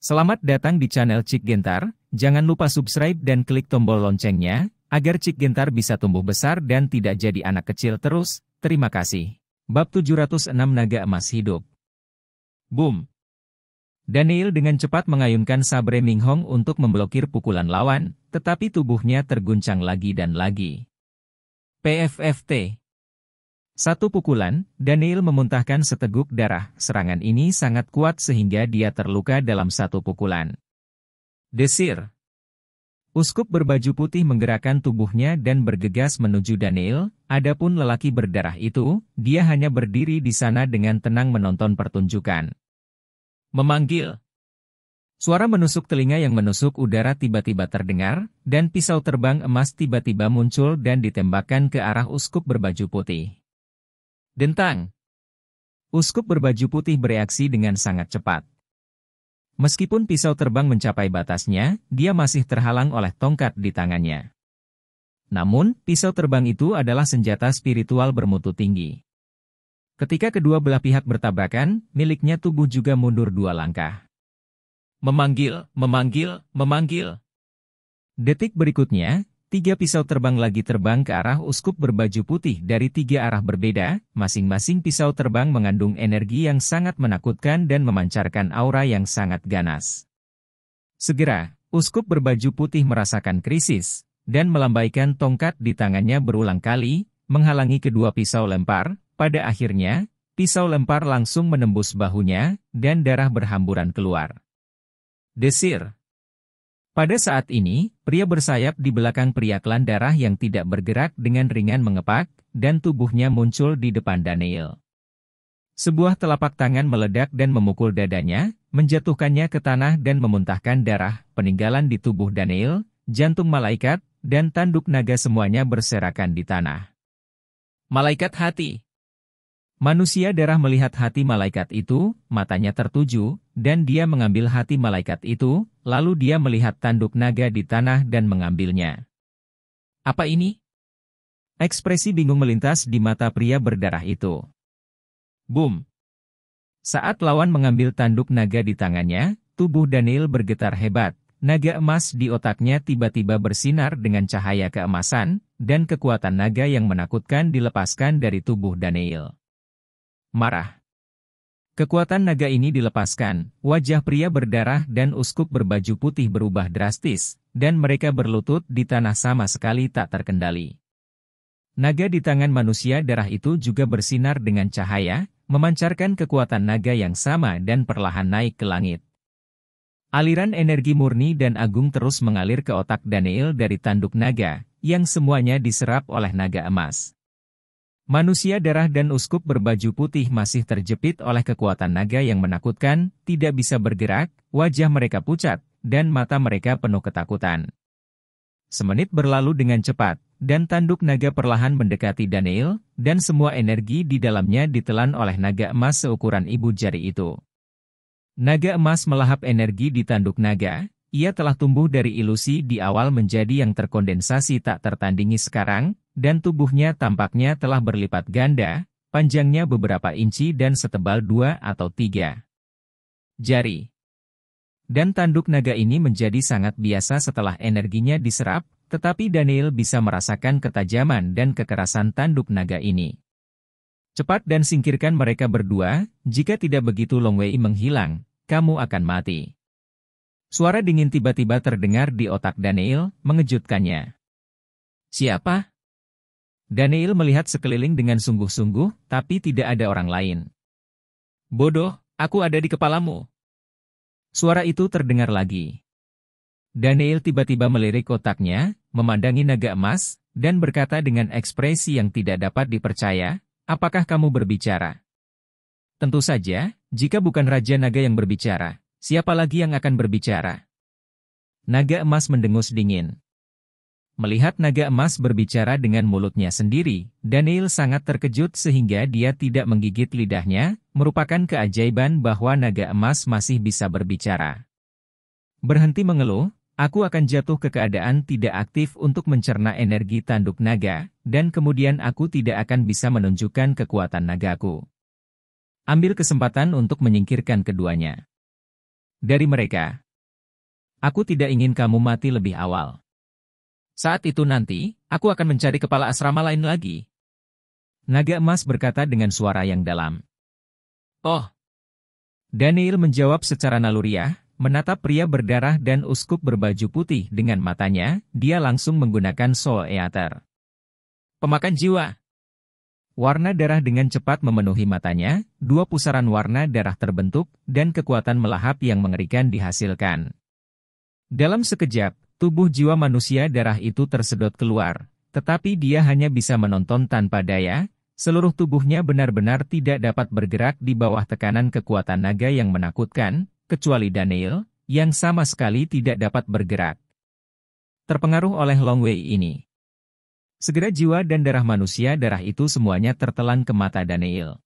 Selamat datang di channel Cik Gentar, jangan lupa subscribe dan klik tombol loncengnya, agar Cik Gentar bisa tumbuh besar dan tidak jadi anak kecil terus, terima kasih. Bab 706 Naga Emas Hidup Boom! Daniel dengan cepat mengayunkan sabre Ming Hong untuk memblokir pukulan lawan, tetapi tubuhnya terguncang lagi dan lagi. PFFT satu pukulan, Daniel memuntahkan seteguk darah. Serangan ini sangat kuat sehingga dia terluka dalam satu pukulan. Desir. Uskup berbaju putih menggerakkan tubuhnya dan bergegas menuju Daniel, adapun lelaki berdarah itu, dia hanya berdiri di sana dengan tenang menonton pertunjukan. Memanggil. Suara menusuk telinga yang menusuk udara tiba-tiba terdengar, dan pisau terbang emas tiba-tiba muncul dan ditembakkan ke arah uskup berbaju putih. Dentang. Uskup berbaju putih bereaksi dengan sangat cepat. Meskipun pisau terbang mencapai batasnya, dia masih terhalang oleh tongkat di tangannya. Namun, pisau terbang itu adalah senjata spiritual bermutu tinggi. Ketika kedua belah pihak bertabrakan, miliknya tubuh juga mundur dua langkah. Memanggil, memanggil, memanggil. Detik berikutnya, tiga pisau terbang lagi terbang ke arah uskup berbaju putih dari tiga arah berbeda, masing-masing pisau terbang mengandung energi yang sangat menakutkan dan memancarkan aura yang sangat ganas. Segera, uskup berbaju putih merasakan krisis, dan melambaikan tongkat di tangannya berulang kali, menghalangi kedua pisau lempar, pada akhirnya, pisau lempar langsung menembus bahunya, dan darah berhamburan keluar. Desir, pada saat ini, pria bersayap di belakang pria klan darah yang tidak bergerak dengan ringan mengepak, dan tubuhnya muncul di depan Daniel. Sebuah telapak tangan meledak dan memukul dadanya, menjatuhkannya ke tanah dan memuntahkan darah, peninggalan di tubuh Daniel, jantung malaikat, dan tanduk naga semuanya berserakan di tanah. Malaikat hati Manusia darah melihat hati malaikat itu, matanya tertuju, dan dia mengambil hati malaikat itu, lalu dia melihat tanduk naga di tanah dan mengambilnya. Apa ini? Ekspresi bingung melintas di mata pria berdarah itu. Boom! Saat lawan mengambil tanduk naga di tangannya, tubuh Daniel bergetar hebat, naga emas di otaknya tiba-tiba bersinar dengan cahaya keemasan, dan kekuatan naga yang menakutkan dilepaskan dari tubuh Daniel marah. Kekuatan naga ini dilepaskan, wajah pria berdarah dan uskup berbaju putih berubah drastis, dan mereka berlutut di tanah sama sekali tak terkendali. Naga di tangan manusia darah itu juga bersinar dengan cahaya, memancarkan kekuatan naga yang sama dan perlahan naik ke langit. Aliran energi murni dan agung terus mengalir ke otak Daniel dari tanduk naga, yang semuanya diserap oleh naga emas. Manusia darah dan uskup berbaju putih masih terjepit oleh kekuatan naga yang menakutkan, tidak bisa bergerak, wajah mereka pucat, dan mata mereka penuh ketakutan. Semenit berlalu dengan cepat, dan tanduk naga perlahan mendekati Daniel, dan semua energi di dalamnya ditelan oleh naga emas seukuran ibu jari itu. Naga emas melahap energi di tanduk naga, ia telah tumbuh dari ilusi di awal menjadi yang terkondensasi tak tertandingi sekarang, dan tubuhnya tampaknya telah berlipat ganda, panjangnya beberapa inci dan setebal dua atau tiga jari. Dan tanduk naga ini menjadi sangat biasa setelah energinya diserap, tetapi Daniel bisa merasakan ketajaman dan kekerasan tanduk naga ini. Cepat dan singkirkan mereka berdua, jika tidak begitu Long Wei menghilang, kamu akan mati. Suara dingin tiba-tiba terdengar di otak Daniel, mengejutkannya. Siapa? Daniel melihat sekeliling dengan sungguh-sungguh, tapi tidak ada orang lain. Bodoh, aku ada di kepalamu. Suara itu terdengar lagi. Daniel tiba-tiba melirik kotaknya, memandangi naga emas, dan berkata dengan ekspresi yang tidak dapat dipercaya, apakah kamu berbicara? Tentu saja, jika bukan Raja Naga yang berbicara, siapa lagi yang akan berbicara? Naga emas mendengus dingin. Melihat naga emas berbicara dengan mulutnya sendiri, Daniel sangat terkejut sehingga dia tidak menggigit lidahnya, merupakan keajaiban bahwa naga emas masih bisa berbicara. Berhenti mengeluh, aku akan jatuh ke keadaan tidak aktif untuk mencerna energi tanduk naga, dan kemudian aku tidak akan bisa menunjukkan kekuatan nagaku. Ambil kesempatan untuk menyingkirkan keduanya. Dari mereka. Aku tidak ingin kamu mati lebih awal. Saat itu nanti, aku akan mencari kepala asrama lain lagi. Naga emas berkata dengan suara yang dalam. Oh. Daniel menjawab secara naluriah, menatap pria berdarah dan uskup berbaju putih dengan matanya, dia langsung menggunakan soul eater. Pemakan jiwa. Warna darah dengan cepat memenuhi matanya, dua pusaran warna darah terbentuk, dan kekuatan melahap yang mengerikan dihasilkan. Dalam sekejap, Tubuh jiwa manusia darah itu tersedot keluar, tetapi dia hanya bisa menonton tanpa daya, seluruh tubuhnya benar-benar tidak dapat bergerak di bawah tekanan kekuatan naga yang menakutkan, kecuali Daniel, yang sama sekali tidak dapat bergerak. Terpengaruh oleh Long Wei ini. Segera jiwa dan darah manusia darah itu semuanya tertelan ke mata Daniel.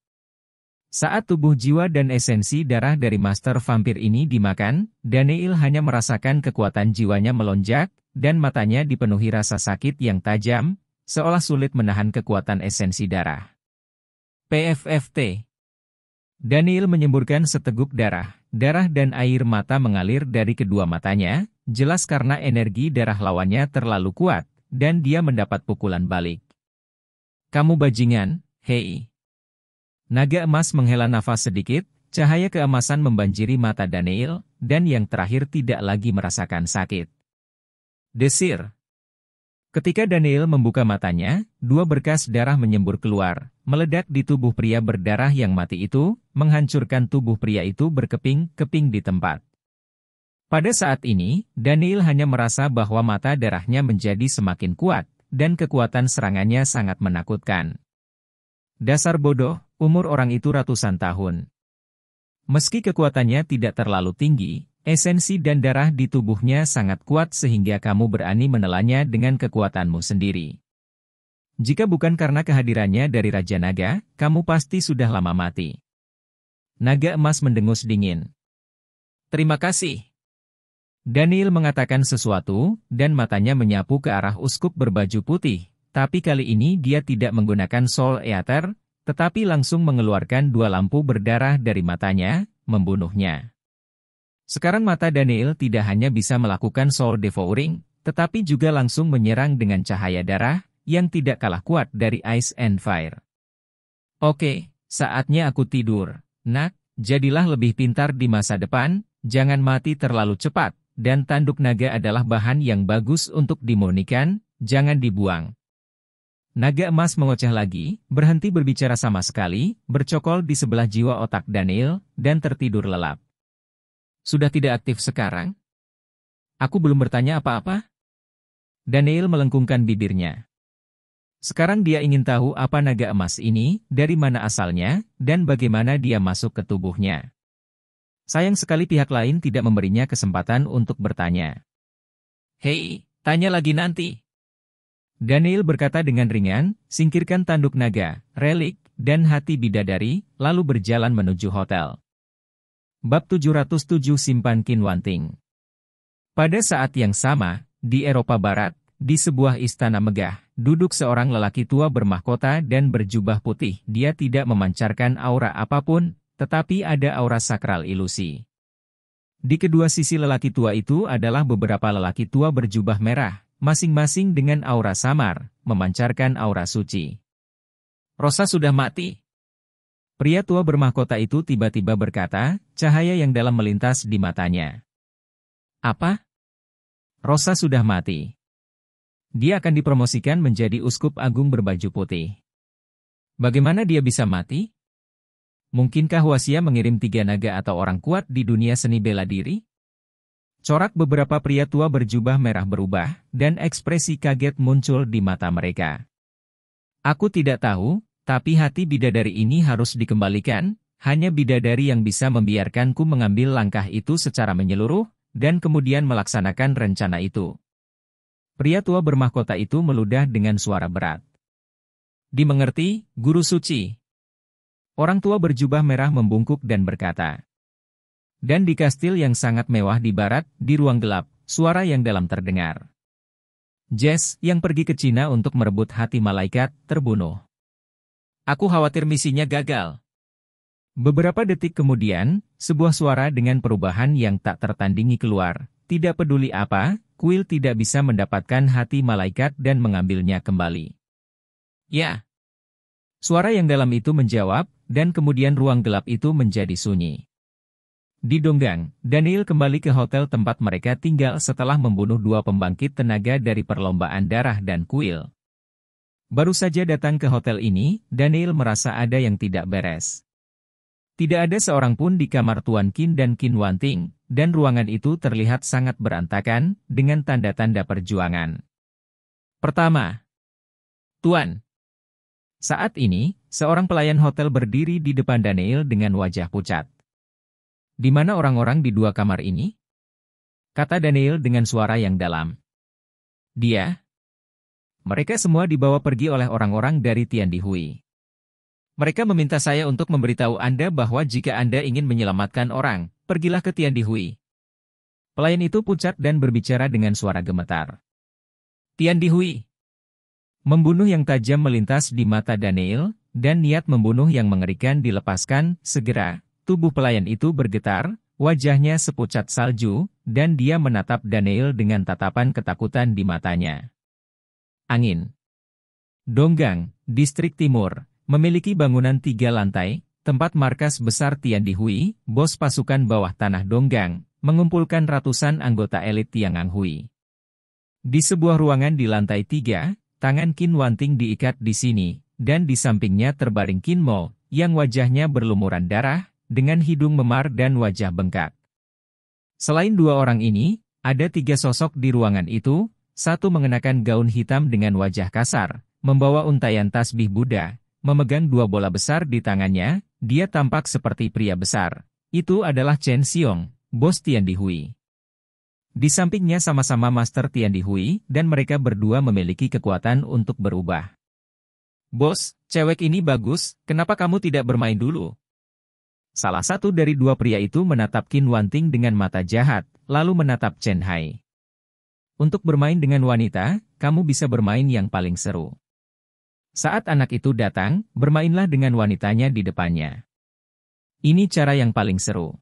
Saat tubuh jiwa dan esensi darah dari Master Vampir ini dimakan, Daniel hanya merasakan kekuatan jiwanya melonjak, dan matanya dipenuhi rasa sakit yang tajam, seolah sulit menahan kekuatan esensi darah. PFFT Daniel menyemburkan seteguk darah, darah dan air mata mengalir dari kedua matanya, jelas karena energi darah lawannya terlalu kuat, dan dia mendapat pukulan balik. Kamu bajingan, hei. Naga emas menghela nafas sedikit, cahaya keemasan membanjiri mata Daniel, dan yang terakhir tidak lagi merasakan sakit. Desir Ketika Daniel membuka matanya, dua berkas darah menyembur keluar, meledak di tubuh pria berdarah yang mati itu, menghancurkan tubuh pria itu berkeping-keping di tempat. Pada saat ini, Daniel hanya merasa bahwa mata darahnya menjadi semakin kuat, dan kekuatan serangannya sangat menakutkan. Dasar bodoh, umur orang itu ratusan tahun. Meski kekuatannya tidak terlalu tinggi, esensi dan darah di tubuhnya sangat kuat sehingga kamu berani menelannya dengan kekuatanmu sendiri. Jika bukan karena kehadirannya dari Raja Naga, kamu pasti sudah lama mati. Naga emas mendengus dingin. Terima kasih. Daniel mengatakan sesuatu, dan matanya menyapu ke arah uskup berbaju putih, tapi kali ini dia tidak menggunakan Soul Eater, tetapi langsung mengeluarkan dua lampu berdarah dari matanya, membunuhnya. Sekarang mata Daniel tidak hanya bisa melakukan Soul Devouring, tetapi juga langsung menyerang dengan cahaya darah, yang tidak kalah kuat dari Ice and Fire. Oke, saatnya aku tidur. Nak, jadilah lebih pintar di masa depan, jangan mati terlalu cepat, dan tanduk naga adalah bahan yang bagus untuk dimonikan. jangan dibuang. Naga emas mengoceh lagi, berhenti berbicara sama sekali, bercokol di sebelah jiwa otak Daniel, dan tertidur lelap. Sudah tidak aktif sekarang? Aku belum bertanya apa-apa? Daniel melengkungkan bibirnya. Sekarang dia ingin tahu apa naga emas ini, dari mana asalnya, dan bagaimana dia masuk ke tubuhnya. Sayang sekali pihak lain tidak memberinya kesempatan untuk bertanya. Hei, tanya lagi nanti. Daniel berkata dengan ringan, singkirkan tanduk naga, relik, dan hati bidadari, lalu berjalan menuju hotel. Bab 707 Simpan Kinwanting Pada saat yang sama, di Eropa Barat, di sebuah istana megah, duduk seorang lelaki tua bermahkota dan berjubah putih. Dia tidak memancarkan aura apapun, tetapi ada aura sakral ilusi. Di kedua sisi lelaki tua itu adalah beberapa lelaki tua berjubah merah, masing-masing dengan aura samar, memancarkan aura suci. Rosa sudah mati. Pria tua bermahkota itu tiba-tiba berkata, cahaya yang dalam melintas di matanya. Apa? Rosa sudah mati. Dia akan dipromosikan menjadi uskup agung berbaju putih. Bagaimana dia bisa mati? Mungkinkah Wasia mengirim tiga naga atau orang kuat di dunia seni bela diri? Corak beberapa pria tua berjubah merah berubah, dan ekspresi kaget muncul di mata mereka. Aku tidak tahu, tapi hati bidadari ini harus dikembalikan, hanya bidadari yang bisa membiarkanku mengambil langkah itu secara menyeluruh, dan kemudian melaksanakan rencana itu. Pria tua bermahkota itu meludah dengan suara berat. Dimengerti, Guru Suci. Orang tua berjubah merah membungkuk dan berkata, dan di kastil yang sangat mewah di barat, di ruang gelap, suara yang dalam terdengar. Jess, yang pergi ke Cina untuk merebut hati malaikat, terbunuh. Aku khawatir misinya gagal. Beberapa detik kemudian, sebuah suara dengan perubahan yang tak tertandingi keluar. Tidak peduli apa, kuil tidak bisa mendapatkan hati malaikat dan mengambilnya kembali. Ya. Suara yang dalam itu menjawab, dan kemudian ruang gelap itu menjadi sunyi. Di Donggang, Daniel kembali ke hotel tempat mereka tinggal setelah membunuh dua pembangkit tenaga dari perlombaan darah dan kuil. Baru saja datang ke hotel ini, Daniel merasa ada yang tidak beres. Tidak ada seorang pun di kamar Tuan Kin dan Kin Wanting, dan ruangan itu terlihat sangat berantakan, dengan tanda-tanda perjuangan. Pertama, Tuan. Saat ini, seorang pelayan hotel berdiri di depan Daniel dengan wajah pucat. Di mana orang-orang di dua kamar ini? Kata Daniel dengan suara yang dalam. Dia? Mereka semua dibawa pergi oleh orang-orang dari Tian Hui. Mereka meminta saya untuk memberitahu Anda bahwa jika Anda ingin menyelamatkan orang, pergilah ke Tian Hui. Pelayan itu pucat dan berbicara dengan suara gemetar. Tian Hui, Membunuh yang tajam melintas di mata Daniel, dan niat membunuh yang mengerikan dilepaskan, segera, Tubuh pelayan itu bergetar, wajahnya sepucat salju, dan dia menatap Daniel dengan tatapan ketakutan di matanya. Angin Donggang, Distrik Timur, memiliki bangunan tiga lantai, tempat markas besar Tian Dihui, bos pasukan bawah tanah Donggang, mengumpulkan ratusan anggota elit Tiang Hui. Di sebuah ruangan di lantai tiga, tangan Kin Wanting diikat di sini, dan di sampingnya terbaring Qin Mo, yang wajahnya berlumuran darah, dengan hidung memar dan wajah bengkak. Selain dua orang ini, ada tiga sosok di ruangan itu, satu mengenakan gaun hitam dengan wajah kasar, membawa untayan tasbih Buddha, memegang dua bola besar di tangannya, dia tampak seperti pria besar. Itu adalah Chen Xiong, bos Tian Dihui. Di sampingnya sama-sama Master Tian Dihui, dan mereka berdua memiliki kekuatan untuk berubah. Bos, cewek ini bagus, kenapa kamu tidak bermain dulu? Salah satu dari dua pria itu menatap Qin Wanting dengan mata jahat, lalu menatap Chen Hai. Untuk bermain dengan wanita, kamu bisa bermain yang paling seru. Saat anak itu datang, bermainlah dengan wanitanya di depannya. Ini cara yang paling seru.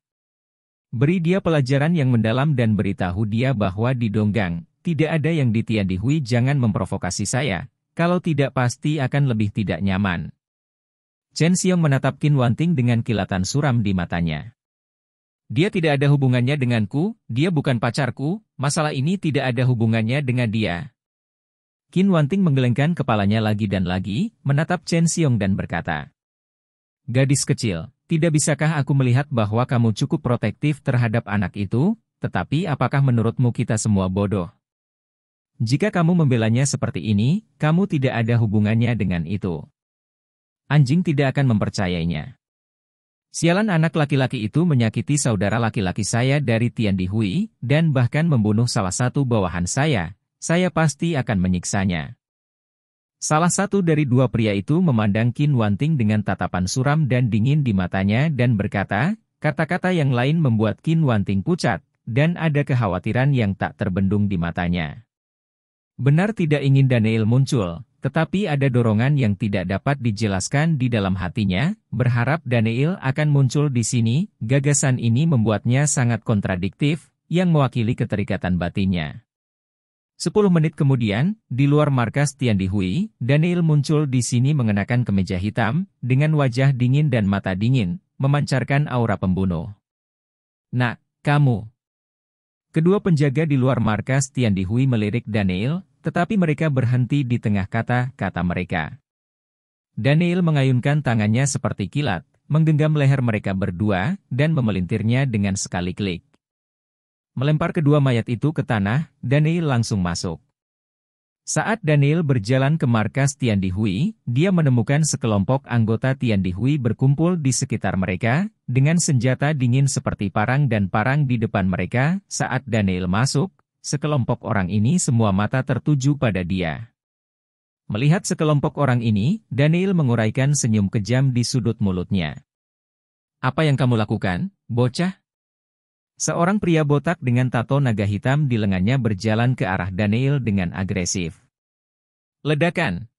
Beri dia pelajaran yang mendalam dan beritahu dia bahwa di Donggang, tidak ada yang ditiadihui jangan memprovokasi saya, kalau tidak pasti akan lebih tidak nyaman. Chen Xiong menatap Qin Wanting dengan kilatan suram di matanya. Dia tidak ada hubungannya denganku, dia bukan pacarku, masalah ini tidak ada hubungannya dengan dia. Qin Wanting menggelengkan kepalanya lagi dan lagi, menatap Chen Xiong dan berkata, Gadis kecil, tidak bisakah aku melihat bahwa kamu cukup protektif terhadap anak itu, tetapi apakah menurutmu kita semua bodoh? Jika kamu membelanya seperti ini, kamu tidak ada hubungannya dengan itu. Anjing tidak akan mempercayainya. Sialan anak laki-laki itu menyakiti saudara laki-laki saya dari Tian Hui dan bahkan membunuh salah satu bawahan saya, saya pasti akan menyiksanya. Salah satu dari dua pria itu memandang Qin Wanting dengan tatapan suram dan dingin di matanya dan berkata, kata-kata yang lain membuat Qin Wanting pucat, dan ada kekhawatiran yang tak terbendung di matanya. Benar tidak ingin Daniel muncul, tetapi ada dorongan yang tidak dapat dijelaskan di dalam hatinya, berharap Daniel akan muncul di sini, gagasan ini membuatnya sangat kontradiktif, yang mewakili keterikatan batinnya. Sepuluh menit kemudian, di luar markas Tian Hui, Daniel muncul di sini mengenakan kemeja hitam, dengan wajah dingin dan mata dingin, memancarkan aura pembunuh. Nak, kamu. Kedua penjaga di luar markas Tian Hui melirik Daniel, tetapi mereka berhenti di tengah kata-kata mereka. Daniel mengayunkan tangannya seperti kilat, menggenggam leher mereka berdua, dan memelintirnya dengan sekali klik. Melempar kedua mayat itu ke tanah, Daniel langsung masuk. Saat Daniel berjalan ke markas Tian Hui, dia menemukan sekelompok anggota Tian Hui berkumpul di sekitar mereka, dengan senjata dingin seperti parang dan parang di depan mereka. Saat Daniel masuk, Sekelompok orang ini semua mata tertuju pada dia. Melihat sekelompok orang ini, Daniel menguraikan senyum kejam di sudut mulutnya. Apa yang kamu lakukan, bocah? Seorang pria botak dengan tato naga hitam di lengannya berjalan ke arah Daniel dengan agresif. Ledakan.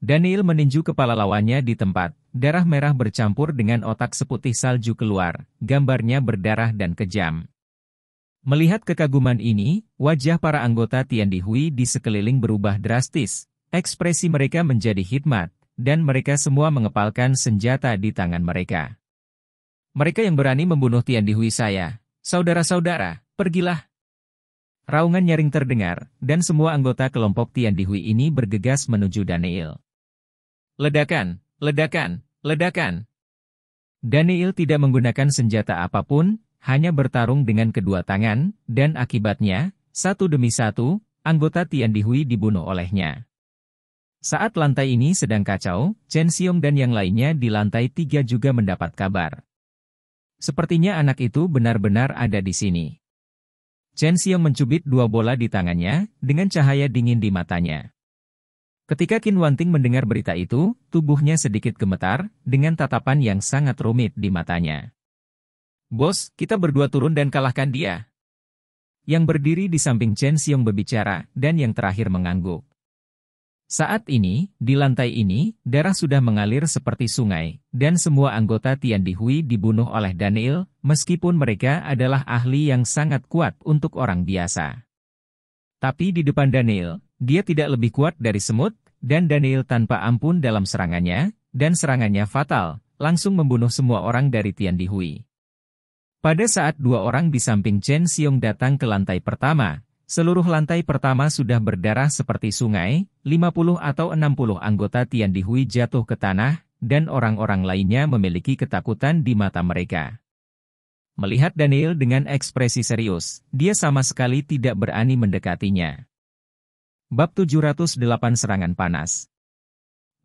Daniel meninju kepala lawannya di tempat, darah merah bercampur dengan otak seputih salju keluar, gambarnya berdarah dan kejam. Melihat kekaguman ini, wajah para anggota Tian di sekeliling berubah drastis. Ekspresi mereka menjadi hikmat, dan mereka semua mengepalkan senjata di tangan mereka. Mereka yang berani membunuh Tian Hui saya. Saudara-saudara, pergilah. Raungan nyaring terdengar, dan semua anggota kelompok Tian Hui ini bergegas menuju Daniel. Ledakan, ledakan, ledakan. Daniel tidak menggunakan senjata apapun, hanya bertarung dengan kedua tangan, dan akibatnya, satu demi satu, anggota Tian Hui dibunuh olehnya. Saat lantai ini sedang kacau, Chen Xiong dan yang lainnya di lantai tiga juga mendapat kabar. Sepertinya anak itu benar-benar ada di sini. Chen Xiong mencubit dua bola di tangannya, dengan cahaya dingin di matanya. Ketika Qin Wanting mendengar berita itu, tubuhnya sedikit gemetar, dengan tatapan yang sangat rumit di matanya. Bos, kita berdua turun dan kalahkan dia. Yang berdiri di samping Chen Xiong berbicara, dan yang terakhir mengangguk. Saat ini, di lantai ini, darah sudah mengalir seperti sungai, dan semua anggota Tian Dihui dibunuh oleh Daniel, meskipun mereka adalah ahli yang sangat kuat untuk orang biasa. Tapi di depan Daniel, dia tidak lebih kuat dari semut, dan Daniel tanpa ampun dalam serangannya, dan serangannya fatal, langsung membunuh semua orang dari Tian Dihui. Pada saat dua orang di samping Chen Xiong datang ke lantai pertama, seluruh lantai pertama sudah berdarah seperti sungai, 50 atau 60 anggota Tian Dihui jatuh ke tanah, dan orang-orang lainnya memiliki ketakutan di mata mereka. Melihat Daniel dengan ekspresi serius, dia sama sekali tidak berani mendekatinya. Bab 708 Serangan Panas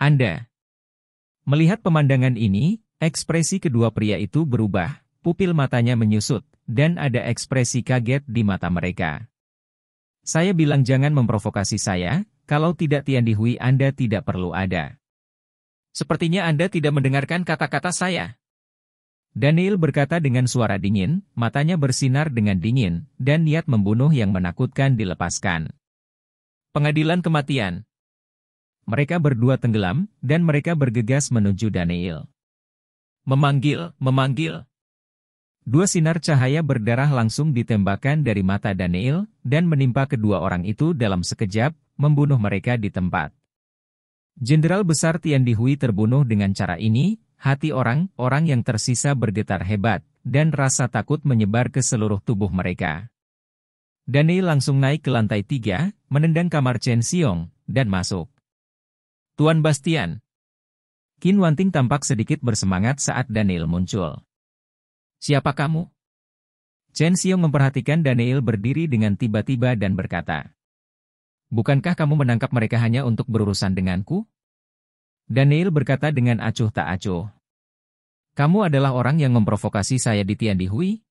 Anda Melihat pemandangan ini, ekspresi kedua pria itu berubah, pupil matanya menyusut, dan ada ekspresi kaget di mata mereka. Saya bilang jangan memprovokasi saya, kalau tidak Tian Dihui Anda tidak perlu ada. Sepertinya Anda tidak mendengarkan kata-kata saya. Daniel berkata dengan suara dingin, matanya bersinar dengan dingin, dan niat membunuh yang menakutkan dilepaskan. Pengadilan kematian. Mereka berdua tenggelam, dan mereka bergegas menuju Daniel. Memanggil, memanggil, Dua sinar cahaya berdarah langsung ditembakkan dari mata Daniel dan menimpa kedua orang itu dalam sekejap, membunuh mereka di tempat. Jenderal besar Tian Dihui terbunuh dengan cara ini, hati orang-orang yang tersisa bergetar hebat, dan rasa takut menyebar ke seluruh tubuh mereka. Daniel langsung naik ke lantai tiga, menendang kamar Chen Xiong, dan masuk. Tuan Bastian. Qin Wanting tampak sedikit bersemangat saat Daniel muncul. Siapa kamu? Chen Xiong memperhatikan Daniel berdiri dengan tiba-tiba dan berkata, Bukankah kamu menangkap mereka hanya untuk berurusan denganku? Daniel berkata dengan acuh tak acuh. Kamu adalah orang yang memprovokasi saya di Tian Hui.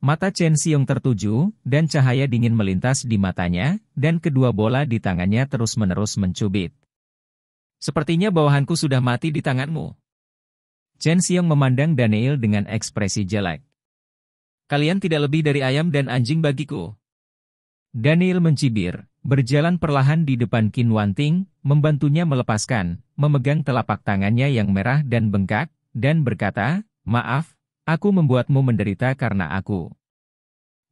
Mata Chen Xiong tertuju, dan cahaya dingin melintas di matanya, dan kedua bola di tangannya terus-menerus mencubit. Sepertinya bawahanku sudah mati di tanganmu. Chen Xiong memandang Daniel dengan ekspresi jelek. Kalian tidak lebih dari ayam dan anjing bagiku. Daniel mencibir, berjalan perlahan di depan Qin Wanting, membantunya melepaskan, memegang telapak tangannya yang merah dan bengkak, dan berkata, Maaf, aku membuatmu menderita karena aku.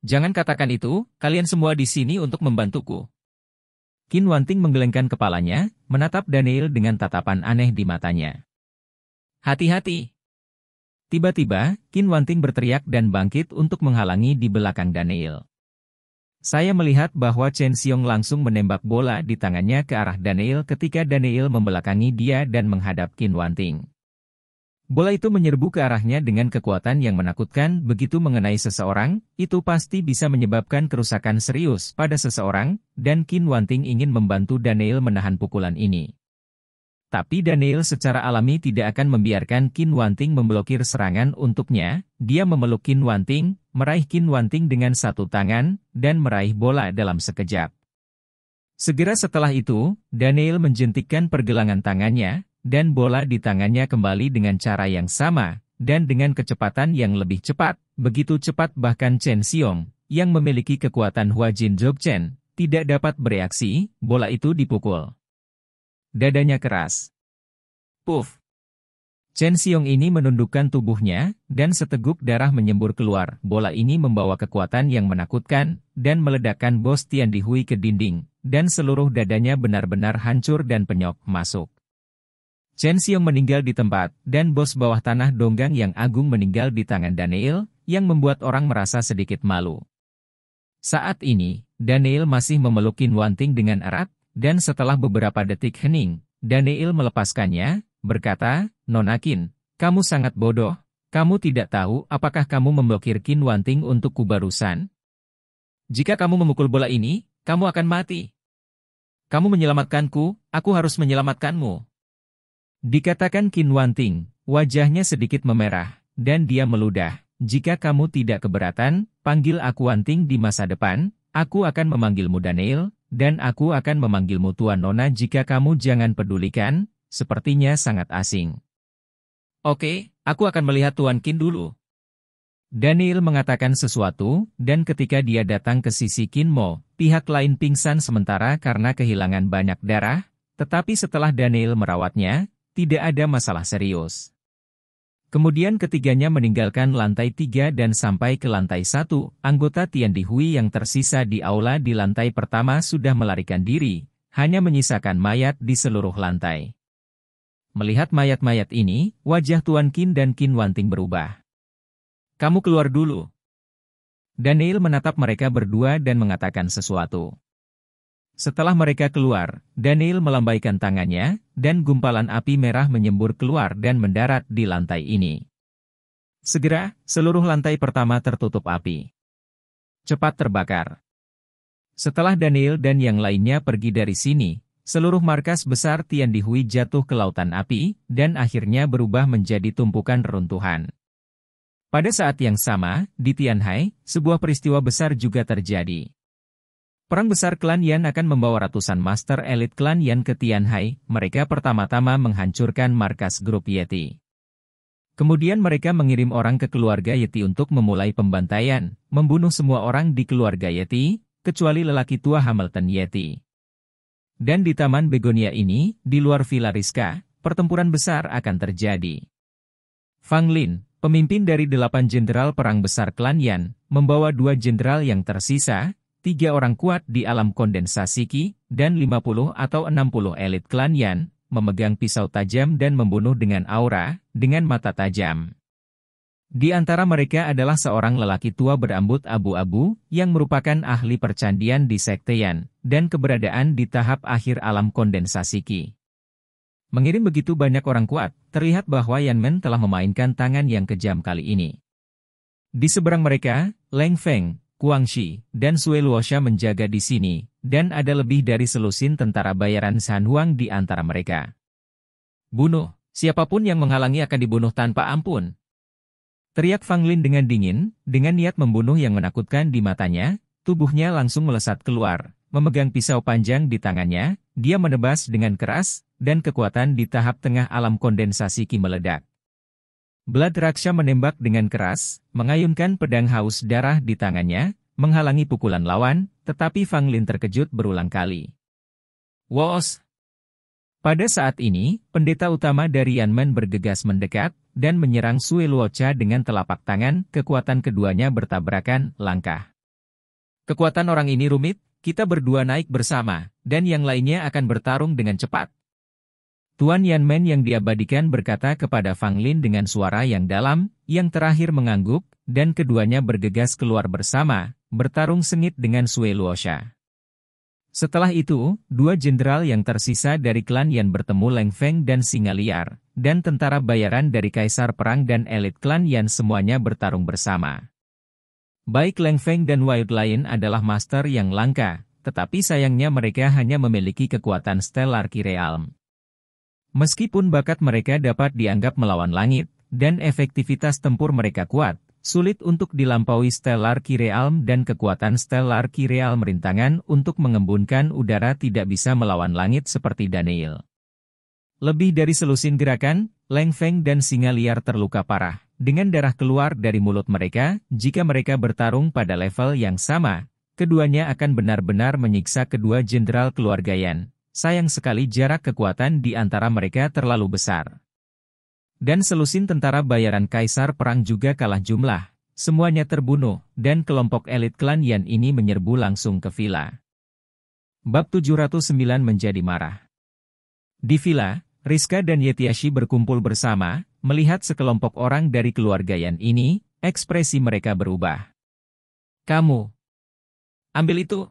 Jangan katakan itu, kalian semua di sini untuk membantuku. Qin Wanting menggelengkan kepalanya, menatap Daniel dengan tatapan aneh di matanya. Hati-hati! Tiba-tiba, Qin Wanting berteriak dan bangkit untuk menghalangi di belakang Daniel. Saya melihat bahwa Chen Xiong langsung menembak bola di tangannya ke arah Daniel ketika Daniel membelakangi dia dan menghadap Qin Wanting. Bola itu menyerbu ke arahnya dengan kekuatan yang menakutkan begitu mengenai seseorang, itu pasti bisa menyebabkan kerusakan serius pada seseorang, dan Qin Wanting ingin membantu Daniel menahan pukulan ini. Tapi Daniel secara alami tidak akan membiarkan Qin Wanting memblokir serangan untuknya, dia memeluk Qin Wanting, meraih Qin Wanting dengan satu tangan, dan meraih bola dalam sekejap. Segera setelah itu, Daniel menjentikkan pergelangan tangannya, dan bola di tangannya kembali dengan cara yang sama, dan dengan kecepatan yang lebih cepat, begitu cepat bahkan Chen Xiong, yang memiliki kekuatan Hua Jin Chen, tidak dapat bereaksi, bola itu dipukul dadanya keras. Puff. Chen Xiong ini menundukkan tubuhnya, dan seteguk darah menyembur keluar. Bola ini membawa kekuatan yang menakutkan, dan meledakkan bos Tian Dihui ke dinding, dan seluruh dadanya benar-benar hancur dan penyok masuk. Chen Xiong meninggal di tempat, dan bos bawah tanah Donggang yang agung meninggal di tangan Daniel, yang membuat orang merasa sedikit malu. Saat ini, Daniel masih memeluk Qin Wanting dengan erat, dan setelah beberapa detik hening, Daniel melepaskannya, berkata, Nonakin, kamu sangat bodoh, kamu tidak tahu apakah kamu memblokir Kin Wanting untuk kubarusan? Jika kamu memukul bola ini, kamu akan mati. Kamu menyelamatkanku, aku harus menyelamatkanmu. Dikatakan Kin Wanting, wajahnya sedikit memerah, dan dia meludah. Jika kamu tidak keberatan, panggil aku Wanting di masa depan, aku akan memanggilmu Daniel, dan aku akan memanggilmu Tuan Nona jika kamu jangan pedulikan, sepertinya sangat asing. Oke, aku akan melihat Tuan Kin dulu. Daniel mengatakan sesuatu, dan ketika dia datang ke sisi Kin Mo, pihak lain pingsan sementara karena kehilangan banyak darah, tetapi setelah Daniel merawatnya, tidak ada masalah serius. Kemudian ketiganya meninggalkan lantai tiga dan sampai ke lantai satu. anggota Tian Hui yang tersisa di aula di lantai pertama sudah melarikan diri, hanya menyisakan mayat di seluruh lantai. Melihat mayat-mayat ini, wajah Tuan Kin dan Kin Wanting berubah. Kamu keluar dulu. Daniel menatap mereka berdua dan mengatakan sesuatu. Setelah mereka keluar, Daniel melambaikan tangannya, dan gumpalan api merah menyembur keluar dan mendarat di lantai ini. Segera, seluruh lantai pertama tertutup api. Cepat terbakar. Setelah Daniel dan yang lainnya pergi dari sini, seluruh markas besar Dihui jatuh ke lautan api, dan akhirnya berubah menjadi tumpukan runtuhan. Pada saat yang sama, di Tianhai, sebuah peristiwa besar juga terjadi. Perang besar klan Yan akan membawa ratusan master elit klan Yan ke Tianhai, mereka pertama-tama menghancurkan markas grup Yeti. Kemudian mereka mengirim orang ke keluarga Yeti untuk memulai pembantaian, membunuh semua orang di keluarga Yeti, kecuali lelaki tua Hamilton Yeti. Dan di Taman Begonia ini, di luar Villa Rizka, pertempuran besar akan terjadi. Fang Lin, pemimpin dari delapan jenderal perang besar klan Yan, membawa dua jenderal yang tersisa, tiga orang kuat di alam kondensasi Ki, dan 50 atau 60 elit klan Yan, memegang pisau tajam dan membunuh dengan aura, dengan mata tajam. Di antara mereka adalah seorang lelaki tua berambut abu-abu, yang merupakan ahli percandian di Sekte Yan, dan keberadaan di tahap akhir alam kondensasi Ki. Mengirim begitu banyak orang kuat, terlihat bahwa Yan Men telah memainkan tangan yang kejam kali ini. Di seberang mereka, Leng Feng, Guangxi, dan Sue Luosha menjaga di sini, dan ada lebih dari selusin tentara bayaran San Huang di antara mereka. Bunuh, siapapun yang menghalangi akan dibunuh tanpa ampun. Teriak Fang Lin dengan dingin, dengan niat membunuh yang menakutkan di matanya, tubuhnya langsung melesat keluar, memegang pisau panjang di tangannya, dia menebas dengan keras, dan kekuatan di tahap tengah alam kondensasi Ki meledak. Blood Raksha menembak dengan keras, mengayunkan pedang haus darah di tangannya, menghalangi pukulan lawan, tetapi Fang Lin terkejut berulang kali. Woos! Pada saat ini, pendeta utama dari Yanmen bergegas mendekat, dan menyerang Sui Luocha dengan telapak tangan, kekuatan keduanya bertabrakan, langkah. Kekuatan orang ini rumit, kita berdua naik bersama, dan yang lainnya akan bertarung dengan cepat. Tuan Yanmen yang diabadikan berkata kepada Fang Lin dengan suara yang dalam, yang terakhir mengangguk, dan keduanya bergegas keluar bersama, bertarung sengit dengan Sue Luosha. Setelah itu, dua jenderal yang tersisa dari klan Yan bertemu Leng Feng dan Singa Liar, dan tentara bayaran dari Kaisar Perang dan elit klan Yan semuanya bertarung bersama. Baik Leng Feng dan Wild Lion adalah master yang langka, tetapi sayangnya mereka hanya memiliki kekuatan Stellar Kirealm Meskipun bakat mereka dapat dianggap melawan langit, dan efektivitas tempur mereka kuat, sulit untuk dilampaui Stellar Kirealm dan kekuatan Stellar Kirealm rintangan untuk mengembunkan udara tidak bisa melawan langit seperti Daniel. Lebih dari selusin gerakan, Leng Feng dan singa liar terluka parah, dengan darah keluar dari mulut mereka, jika mereka bertarung pada level yang sama, keduanya akan benar-benar menyiksa kedua jenderal keluarga Yan sayang sekali jarak kekuatan di antara mereka terlalu besar. Dan selusin tentara bayaran kaisar perang juga kalah jumlah, semuanya terbunuh, dan kelompok elit klan Yan ini menyerbu langsung ke villa. Bab 709 menjadi marah. Di villa, Rizka dan Yetiashi berkumpul bersama, melihat sekelompok orang dari keluarga Yan ini, ekspresi mereka berubah. Kamu, ambil itu,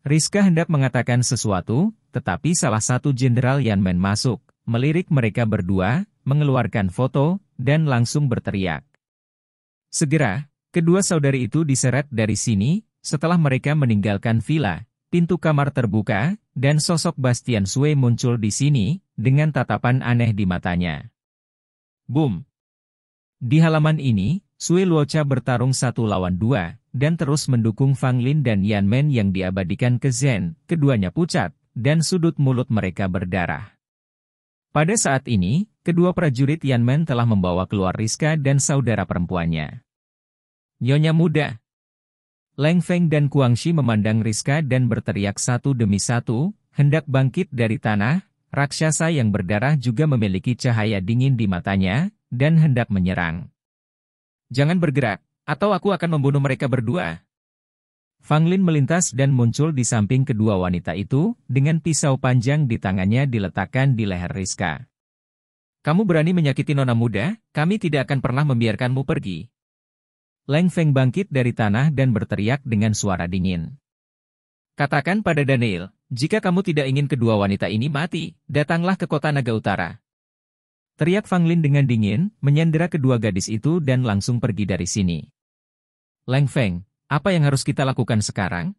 Rizka hendak mengatakan sesuatu, tetapi salah satu jenderal Yanmen masuk, melirik mereka berdua, mengeluarkan foto, dan langsung berteriak. Segera, kedua saudari itu diseret dari sini, setelah mereka meninggalkan villa, pintu kamar terbuka, dan sosok Bastian Sue muncul di sini, dengan tatapan aneh di matanya. Boom! Di halaman ini, Sue Luocha bertarung satu lawan dua, dan terus mendukung Fang Lin dan Yan Men yang diabadikan ke Zen, keduanya pucat, dan sudut mulut mereka berdarah. Pada saat ini, kedua prajurit Yan Men telah membawa keluar Rizka dan saudara perempuannya. Nyonya muda, Leng Feng dan Kuang Shi memandang Rizka dan berteriak satu demi satu, hendak bangkit dari tanah, raksasa yang berdarah juga memiliki cahaya dingin di matanya, dan hendak menyerang. Jangan bergerak, atau aku akan membunuh mereka berdua. Fang Lin melintas dan muncul di samping kedua wanita itu, dengan pisau panjang di tangannya diletakkan di leher Rizka. Kamu berani menyakiti nona muda, kami tidak akan pernah membiarkanmu pergi. Leng Feng bangkit dari tanah dan berteriak dengan suara dingin. Katakan pada Daniel, jika kamu tidak ingin kedua wanita ini mati, datanglah ke kota Naga Utara. Teriak Fang Lin dengan dingin, menyandera kedua gadis itu dan langsung pergi dari sini. Leng Feng, apa yang harus kita lakukan sekarang?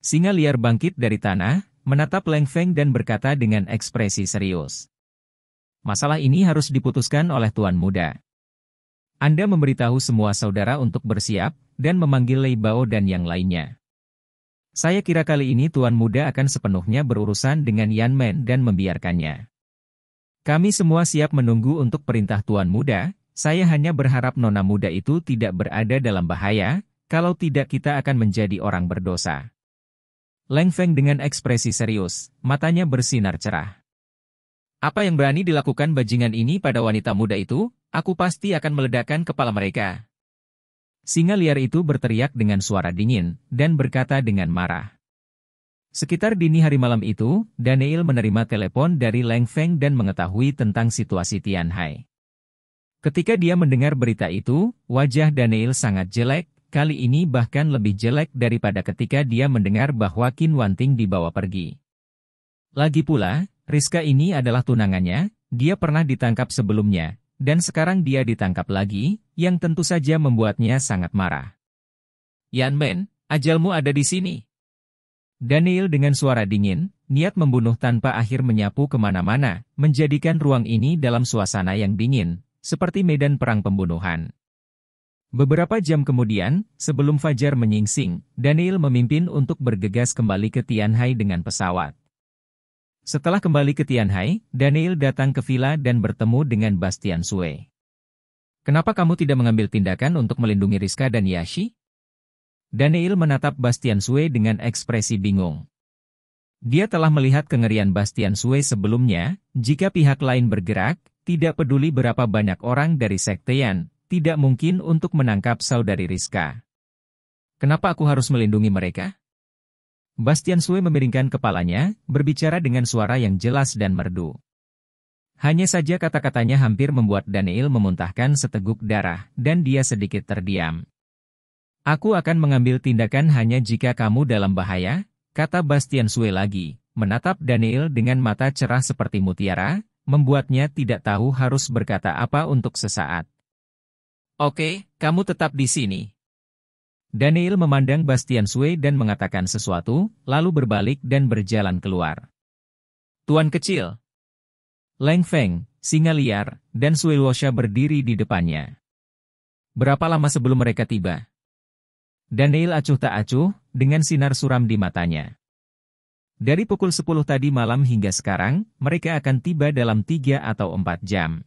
Singa liar bangkit dari tanah, menatap Leng Feng dan berkata dengan ekspresi serius. Masalah ini harus diputuskan oleh Tuan Muda. Anda memberitahu semua saudara untuk bersiap dan memanggil Lei Bao dan yang lainnya. Saya kira kali ini Tuan Muda akan sepenuhnya berurusan dengan Yan Men dan membiarkannya. Kami semua siap menunggu untuk perintah Tuan Muda, saya hanya berharap Nona Muda itu tidak berada dalam bahaya, kalau tidak kita akan menjadi orang berdosa. Leng Feng dengan ekspresi serius, matanya bersinar cerah. Apa yang berani dilakukan bajingan ini pada wanita muda itu, aku pasti akan meledakkan kepala mereka. Singa liar itu berteriak dengan suara dingin, dan berkata dengan marah. Sekitar dini hari malam itu, Daniel menerima telepon dari Leng Feng dan mengetahui tentang situasi Tianhai. Ketika dia mendengar berita itu, wajah Daniel sangat jelek, kali ini bahkan lebih jelek daripada ketika dia mendengar bahwa Qin Wanting dibawa pergi. Lagi pula, Rizka ini adalah tunangannya, dia pernah ditangkap sebelumnya, dan sekarang dia ditangkap lagi, yang tentu saja membuatnya sangat marah. Yan Men, ajalmu ada di sini. Daniel dengan suara dingin, niat membunuh tanpa akhir menyapu kemana-mana, menjadikan ruang ini dalam suasana yang dingin, seperti medan perang pembunuhan. Beberapa jam kemudian, sebelum Fajar menyingsing, Daniel memimpin untuk bergegas kembali ke Tianhai dengan pesawat. Setelah kembali ke Tianhai, Daniel datang ke villa dan bertemu dengan Bastian Sue. Kenapa kamu tidak mengambil tindakan untuk melindungi Rizka dan Yashi? Daniel menatap Bastian Sue dengan ekspresi bingung. Dia telah melihat kengerian Bastian Sue sebelumnya, jika pihak lain bergerak, tidak peduli berapa banyak orang dari sektean, tidak mungkin untuk menangkap saudari Rizka. Kenapa aku harus melindungi mereka? Bastian Sue memiringkan kepalanya, berbicara dengan suara yang jelas dan merdu. Hanya saja kata-katanya hampir membuat Daniel memuntahkan seteguk darah, dan dia sedikit terdiam. Aku akan mengambil tindakan hanya jika kamu dalam bahaya, kata Bastian Sue lagi, menatap Daniel dengan mata cerah seperti mutiara, membuatnya tidak tahu harus berkata apa untuk sesaat. Oke, kamu tetap di sini. Daniel memandang Bastian Sue dan mengatakan sesuatu, lalu berbalik dan berjalan keluar. Tuan kecil. Leng Feng, singa liar, dan Sue Losha berdiri di depannya. Berapa lama sebelum mereka tiba? Daniel acuh tak acuh, dengan sinar suram di matanya. Dari pukul 10 tadi malam hingga sekarang, mereka akan tiba dalam 3 atau 4 jam.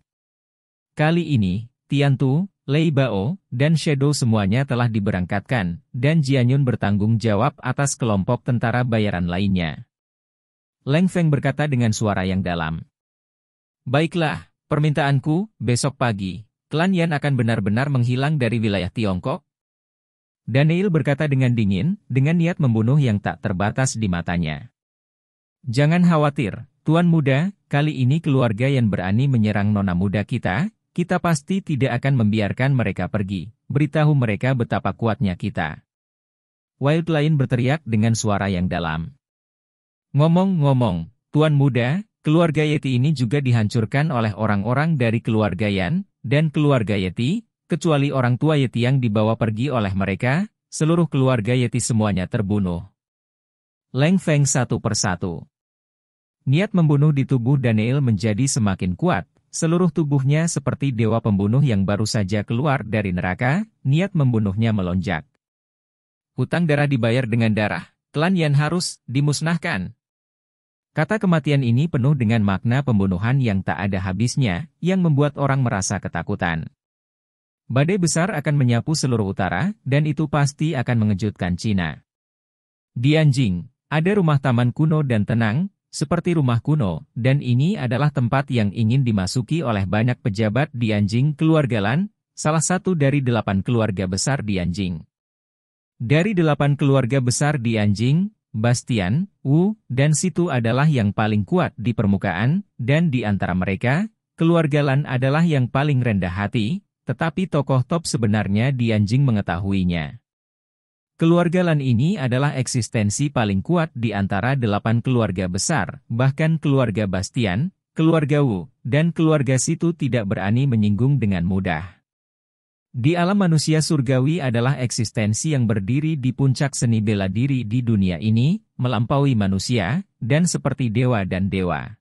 Kali ini, Tian Tu, Lei Bao, dan Shadow semuanya telah diberangkatkan, dan Jianyun bertanggung jawab atas kelompok tentara bayaran lainnya. Leng Feng berkata dengan suara yang dalam. Baiklah, permintaanku, besok pagi, klan Yan akan benar-benar menghilang dari wilayah Tiongkok, Daniel berkata dengan dingin, dengan niat membunuh yang tak terbatas di matanya. Jangan khawatir, Tuan Muda, kali ini keluarga yang berani menyerang nona muda kita, kita pasti tidak akan membiarkan mereka pergi, beritahu mereka betapa kuatnya kita. Wildline berteriak dengan suara yang dalam. Ngomong-ngomong, Tuan Muda, keluarga Yeti ini juga dihancurkan oleh orang-orang dari keluarga Yan, dan keluarga Yeti, Kecuali orang tua Yeti yang dibawa pergi oleh mereka, seluruh keluarga Yeti semuanya terbunuh. Leng Feng satu persatu. Niat membunuh di tubuh Daniel menjadi semakin kuat, seluruh tubuhnya seperti dewa pembunuh yang baru saja keluar dari neraka, niat membunuhnya melonjak. Hutang darah dibayar dengan darah, klan Yan harus dimusnahkan. Kata kematian ini penuh dengan makna pembunuhan yang tak ada habisnya, yang membuat orang merasa ketakutan. Badai besar akan menyapu seluruh utara, dan itu pasti akan mengejutkan Cina. Di Anjing, ada rumah taman kuno dan tenang, seperti rumah kuno, dan ini adalah tempat yang ingin dimasuki oleh banyak pejabat di Anjing keluarga Lan, salah satu dari delapan keluarga besar di Anjing. Dari delapan keluarga besar di Anjing, Bastian, Wu, dan Situ adalah yang paling kuat di permukaan, dan di antara mereka, keluarga Lan adalah yang paling rendah hati, tetapi tokoh top sebenarnya Dianjing mengetahuinya. Keluarga Lan ini adalah eksistensi paling kuat di antara delapan keluarga besar, bahkan keluarga Bastian, keluarga Wu, dan keluarga Situ tidak berani menyinggung dengan mudah. Di alam manusia surgawi adalah eksistensi yang berdiri di puncak seni bela diri di dunia ini, melampaui manusia, dan seperti dewa dan dewa.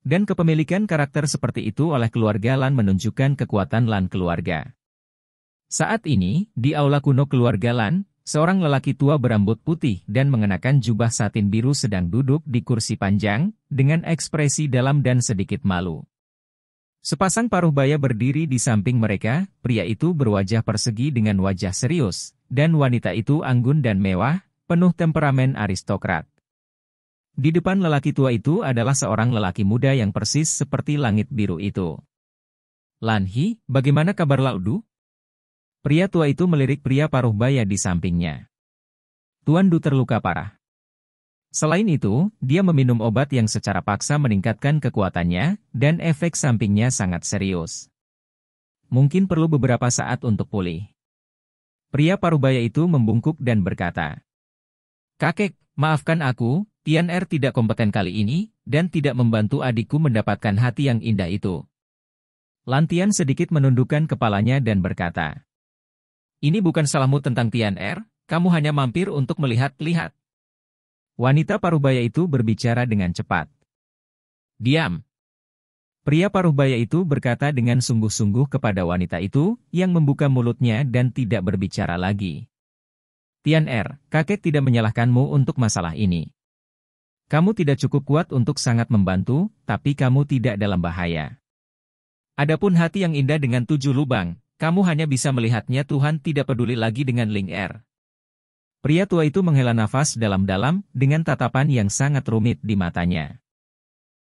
Dan kepemilikan karakter seperti itu oleh keluarga Lan menunjukkan kekuatan Lan keluarga. Saat ini, di aula kuno keluarga Lan, seorang lelaki tua berambut putih dan mengenakan jubah satin biru sedang duduk di kursi panjang, dengan ekspresi dalam dan sedikit malu. Sepasang paruh baya berdiri di samping mereka, pria itu berwajah persegi dengan wajah serius, dan wanita itu anggun dan mewah, penuh temperamen aristokrat. Di depan lelaki tua itu adalah seorang lelaki muda yang persis seperti langit biru itu. Lanhi, bagaimana kabar Laudu? Pria tua itu melirik pria paruh baya di sampingnya. Tuan Du terluka parah. Selain itu, dia meminum obat yang secara paksa meningkatkan kekuatannya, dan efek sampingnya sangat serius. Mungkin perlu beberapa saat untuk pulih. Pria paruh baya itu membungkuk dan berkata, Kakek, maafkan aku, Tian Er tidak kompeten kali ini, dan tidak membantu adikku mendapatkan hati yang indah itu. Lantian sedikit menundukkan kepalanya dan berkata, Ini bukan salahmu tentang Tian Er, kamu hanya mampir untuk melihat-lihat. Wanita parubaya itu berbicara dengan cepat. Diam. Pria parubaya itu berkata dengan sungguh-sungguh kepada wanita itu, yang membuka mulutnya dan tidak berbicara lagi. Tian Er, kakek tidak menyalahkanmu untuk masalah ini. Kamu tidak cukup kuat untuk sangat membantu, tapi kamu tidak dalam bahaya. Adapun hati yang indah dengan tujuh lubang, kamu hanya bisa melihatnya Tuhan tidak peduli lagi dengan Ling Er. Pria tua itu menghela nafas dalam-dalam dengan tatapan yang sangat rumit di matanya.